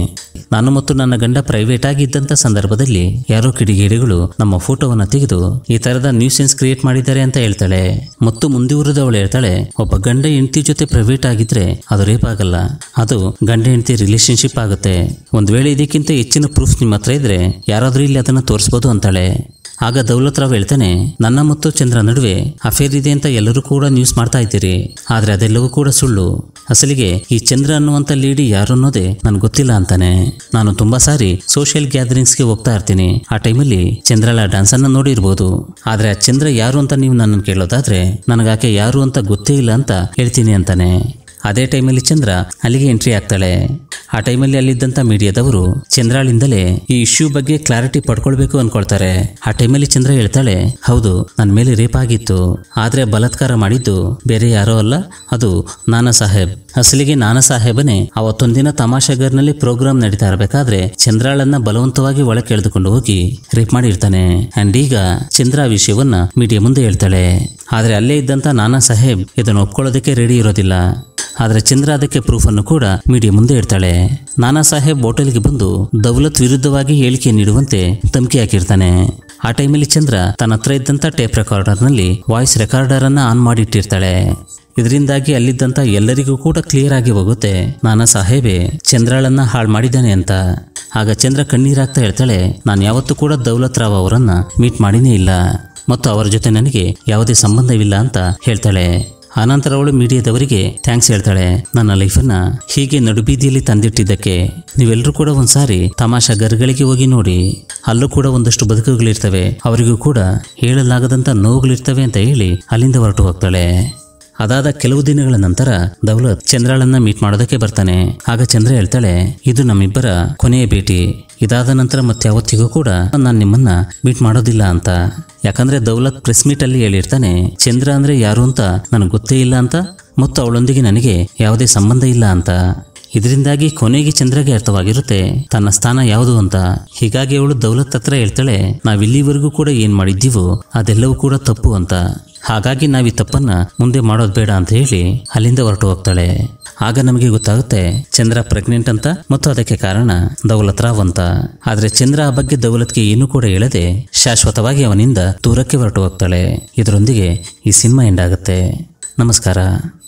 ನಾನು ಮತ್ತು ನನ್ನ ಗಂಡ ಪ್ರೈವೇಟ್ ಆಗಿದ್ದಂಥ ಸಂದರ್ಭದಲ್ಲಿ ಯಾರೋ ಕಿಡಿಗೇಡಿಗಳು ನಮ್ಮ ಫೋಟೋವನ್ನು ತೆಗೆದು ಈ ತರದ ನ್ಯೂಸೆನ್ಸ್ ಕ್ರಿಯೇಟ್ ಮಾಡಿದ್ದಾರೆ ಅಂತ ಹೇಳ್ತಾಳೆ ಮತ್ತು ಮುಂದುವರೆದವಳು ಹೇಳ್ತಾಳೆ ಒಬ್ಬ ಗಂಡ ಹೆಂಡತಿ ಜೊತೆ ಪ್ರೈವೇಟ್ ಆಗಿದ್ರೆ ಅದು ರೇಪ್ ಆಗಲ್ಲ ಅದು ಗಂಡ ಹೆಂಡತಿ ರಿಲೇಶನ್ಶಿಪ್ ಆಗುತ್ತೆ ಒಂದು ವೇಳೆ ಇದಕ್ಕಿಂತ ಹೆಚ್ಚಿನ ಪ್ರೂಫ್ ನಿಮ್ಮ ಹತ್ರ ಇದ್ರೆ ಯಾರಾದ್ರೂ ಇಲ್ಲಿ ಅದನ್ನ ತೋರಿಸಬಹುದು ಅಂತಾಳೆ ಆಗ ದೌಲತ್ ರಾವ್ ಹೇಳ್ತಾನೆ ನನ್ನ ಮತ್ತು ಚಂದ್ರ ನಡುವೆ ಅಫೇರ್ ಇದೆ ಅಂತ ಎಲ್ಲರೂ ಕೂಡ ನ್ಯೂಸ್ ಮಾಡ್ತಾ ಇದ್ದೀರಿ ಆದ್ರೆ ಅದೆಲ್ಲವೂ ಕೂಡ ಸುಳ್ಳು ಅಸಲಿಗೆ ಈ ಚಂದ್ರ ಅನ್ನುವಂತ ಲೀಡಿ ಯಾರು ಅನ್ನೋದೇ ನನ್ ಗೊತ್ತಿಲ್ಲ ಅಂತಾನೆ ನಾನು ತುಂಬಾ ಸಾರಿ ಸೋಷಿಯಲ್ ಗ್ಯಾದರಿಂಗ್ಸ್ಗೆ ಹೋಗ್ತಾ ಇರ್ತೀನಿ ಆ ಟೈಮಲ್ಲಿ ಚಂದ್ರಳ ಡಾನ್ಸ್ ಅನ್ನ ನೋಡಿರ್ಬೋದು ಆದ್ರೆ ಆ ಚಂದ್ರ ಯಾರು ಅಂತ ನೀವು ನನ್ನ ಕೇಳೋದಾದ್ರೆ ನನಗಾಕೆ ಯಾರು ಅಂತ ಗೊತ್ತೇ ಇಲ್ಲ ಅಂತ ಹೇಳ್ತೀನಿ ಅಂತಾನೆ ಅದೇ ಟೈಮಲ್ಲಿ ಚಂದ್ರ ಅಲ್ಲಿಗೆ ಎಂಟ್ರಿ ಆಗ್ತಾಳೆ ಆ ಟೈಮಲ್ಲಿ ಅಲ್ಲಿದ್ದಂಥ ಮೀಡಿಯಾದವರು ಚಂದ್ರಾಳಿಂದಲೇ ಈ ಇಶ್ಯೂ ಬಗ್ಗೆ ಕ್ಲಾರಿಟಿ ಪಡ್ಕೊಳ್ಬೇಕು ಅನ್ಕೊಳ್ತಾರೆ ಆ ಟೈಮಲ್ಲಿ ಚಂದ್ರ ಹೇಳ್ತಾಳೆ ಹೌದು ನನ್ನ ಮೇಲೆ ರೇಪ್ ಆಗಿತ್ತು ಆದರೆ ಬಲತ್ಕಾರ ಮಾಡಿದ್ದು ಬೇರೆ ಯಾರೋ ಅಲ್ಲ ಅದು ನಾನಾ ಸಾಹೇಬ್ ಅಸಲಿಗೆ ನಾನಾ ಸಾಹೇಬನೇ ಅವತ್ತೊಂದಿನ ತಮಾಷೆಗರ್ನಲ್ಲಿ ಪ್ರೋಗ್ರಾಮ್ ನಡೀತಾ ಇರಬೇಕಾದ್ರೆ ಚಂದ್ರಾಳನ್ನ ಬಲವಂತವಾಗಿ ಒಳಗೆ ಎಳೆದುಕೊಂಡು ಹೋಗಿ ರೇಪ್ ಮಾಡಿರ್ತಾನೆ ಅಂಡ್ ಈಗ ಚಂದ್ರ ವಿಷಯವನ್ನ ಮೀಡಿಯಾ ಮುಂದೆ ಹೇಳ್ತಾಳೆ ಆದರೆ ಅಲ್ಲೇ ಇದ್ದಂಥ ನಾನಾ ಸಾಹೇಬ್ ಇದನ್ನು ಒಪ್ಕೊಳ್ಳೋದಕ್ಕೆ ರೆಡಿ ಇರೋದಿಲ್ಲ ಆದರೆ ಚಂದ್ರ ಅದಕ್ಕೆ ಪ್ರೂಫ್ ಅನ್ನು ಕೂಡ ಮೀಡಿಯಾ ಮುಂದೆ ಇಡ್ತಾಳೆ ನಾನಾ ಸಾಹೇಬ್ ಹೋಟೆಲ್ಗೆ ಬಂದು ದೌಲತ್ ವಿರುದ್ಧವಾಗಿ ಹೇಳಿಕೆ ನೀಡುವಂತೆ ಧಮಕಿ ಹಾಕಿರ್ತಾನೆ ಆ ಟೈಮಲ್ಲಿ ಚಂದ್ರ ತನ್ನ ಹತ್ರ ಇದ್ದಂಥ ಟೇಪ್ ರೆಕಾರ್ಡರ್ನಲ್ಲಿ ವಾಯ್ಸ್ ರೆಕಾರ್ಡರ್ ರೆಕಾರ್ಡರನ್ನು ಆನ್ ಮಾಡಿಟ್ಟಿರ್ತಾಳೆ ಇದರಿಂದಾಗಿ ಅಲ್ಲಿದ್ದಂಥ ಎಲ್ಲರಿಗೂ ಕೂಡ ಕ್ಲಿಯರ್ ಆಗಿ ಹೋಗುತ್ತೆ ನಾನಾ ಸಾಹೇಬೆ ಚಂದ್ರಳನ್ನ ಹಾಳು ಮಾಡಿದ್ದಾನೆ ಅಂತ ಆಗ ಚಂದ್ರ ಕಣ್ಣೀರಾಗ್ತಾ ಹೇಳ್ತಾಳೆ ನಾನು ಯಾವತ್ತೂ ಕೂಡ ದೌಲತ್ ರಾವ್ ಅವರನ್ನ ಮೀಟ್ ಮಾಡಿನೇ ಇಲ್ಲ ಮತ್ತು ಅವರ ಜೊತೆ ನನಗೆ ಯಾವುದೇ ಸಂಬಂಧವಿಲ್ಲ ಅಂತ ಹೇಳ್ತಾಳೆ ಅನಂತರ ಅವಳು ಮೀಡಿಯಾದವರಿಗೆ ಥ್ಯಾಂಕ್ಸ್ ಹೇಳ್ತಾಳೆ ನನ್ನ ಲೈಫನ್ನ ಹೀಗೆ ನಡುಬೀದಿಯಲ್ಲಿ ತಂದಿಟ್ಟಿದ್ದಕ್ಕೆ ನೀವೆಲ್ಲರೂ ಕೂಡ ಒಂದ್ಸಾರಿ ತಮಾಷಾ ಗರ್ಗಳಿಗೆ ಹೋಗಿ ನೋಡಿ ಅಲ್ಲೂ ಕೂಡ ಒಂದಷ್ಟು ಬದುಕುಗಳಿರ್ತವೆ ಅವರಿಗೂ ಕೂಡ ಹೇಳಲಾಗದಂತ ನೋವುಗಳಿರ್ತವೆ ಅಂತ ಹೇಳಿ ಅಲ್ಲಿಂದ ಹೊರಟು ಹೋಗ್ತಾಳೆ ಅದಾದ ಕೆಲವು ದಿನಗಳ ನಂತರ ದೌಲತ್ ಚಂದ್ರಾಳನ್ನ ಮೀಟ್ ಮಾಡೋದಕ್ಕೆ ಬರ್ತಾನೆ ಆಗ ಚಂದ್ರ ಹೇಳ್ತಾಳೆ ಇದು ನಮ್ಮಿಬ್ಬರ ಕೊನೆಯ ಭೇಟಿ ಇದಾದ ನಂತರ ಮತ್ತೆ ಯಾವತ್ತಿಗೂ ಕೂಡ ನಾನು ನಿಮ್ಮನ್ನ ಮೀಟ್ ಮಾಡೋದಿಲ್ಲ ಅಂತ ಯಾಕಂದ್ರೆ ದೌಲತ್ ಪ್ರೆಸ್ ಮೀಟ್ ಅಲ್ಲಿ ಹೇಳಿರ್ತಾನೆ ಚಂದ್ರ ಅಂದ್ರೆ ಯಾರು ಅಂತ ನನಗೆ ಗೊತ್ತೇ ಇಲ್ಲ ಅಂತ ಮತ್ತು ಅವಳೊಂದಿಗೆ ನನಗೆ ಯಾವುದೇ ಸಂಬಂಧ ಇಲ್ಲ ಅಂತ ಇದರಿಂದಾಗಿ ಕೊನೆಗೆ ಚಂದ್ರಗೆ ಅರ್ಥವಾಗಿರುತ್ತೆ ತನ್ನ ಸ್ಥಾನ ಯಾವುದು ಅಂತ ಹೀಗಾಗಿ ಅವಳು ದೌಲತ್ ಹತ್ರ ಹೇಳ್ತಾಳೆ ನಾವಿಲ್ಲಿವರೆಗೂ ಕೂಡ ಏನ್ ಮಾಡಿದ್ದೀವೋ ಅದೆಲ್ಲವೂ ಕೂಡ ತಪ್ಪು ಅಂತ ಹಾಗಾಗಿ ನಾವು ಈ ತಪ್ಪನ್ನ ಮುಂದೆ ಮಾಡೋದು ಬೇಡ ಅಂತ ಹೇಳಿ ಅಲ್ಲಿಂದ ಹೊರಟು ಹೋಗ್ತಾಳೆ ಆಗ ನಮಗೆ ಗೊತ್ತಾಗುತ್ತೆ ಚಂದ್ರ ಪ್ರೆಗ್ನೆಂಟ್ ಅಂತ ಮತ್ತು ಅದಕ್ಕೆ ಕಾರಣ ದೌಲತ್ ರಾವ್ ಅಂತ ಆದರೆ ಚಂದ್ರ ಆ ಬಗ್ಗೆ ದೌಲತ್ಗೆ ಏನೂ ಕೂಡ ಹೇಳದೆ ಶಾಶ್ವತವಾಗಿ ಅವನಿಂದ ದೂರಕ್ಕೆ ಹೊರಟು ಹೋಗ್ತಾಳೆ ಇದರೊಂದಿಗೆ ಈ ಸಿನಿಮಾ ಎಂಡ್ ಆಗುತ್ತೆ ನಮಸ್ಕಾರ